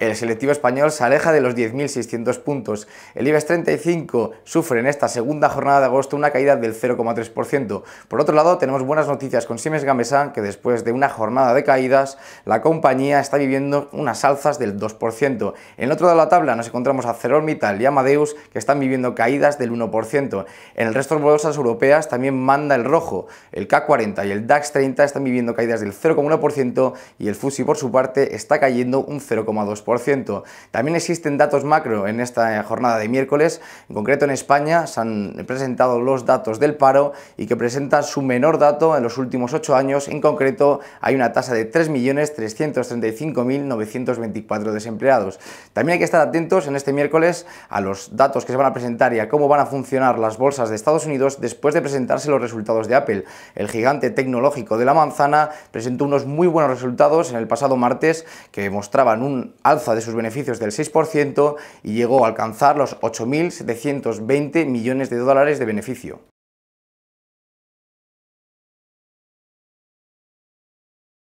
El selectivo español se aleja de los 10.600 puntos. El IBEX 35 sufre en esta segunda jornada de agosto una caída del 0,3%. Por otro lado, tenemos buenas noticias con Siemens Gamesan, que después de una jornada de caídas, la compañía está viviendo unas alzas del 2%. En otro lado de la tabla nos encontramos a Cerormital y Amadeus, que están viviendo caídas del 1%. En el resto de bolsas europeas también manda el rojo. El K40 y el DAX 30 están viviendo caídas del 0,1% y el FUSI, por su parte, está cayendo un 0,2%. También existen datos macro en esta jornada de miércoles. En concreto en España se han presentado los datos del paro y que presenta su menor dato en los últimos 8 años. En concreto hay una tasa de 3.335.924 desempleados. También hay que estar atentos en este miércoles a los datos que se van a presentar y a cómo van a funcionar las bolsas de Estados Unidos después de presentarse los resultados de Apple. El gigante tecnológico de la manzana presentó unos muy buenos resultados en el pasado martes que mostraban un alto de sus beneficios del 6% y llegó a alcanzar los 8.720 millones de dólares de beneficio.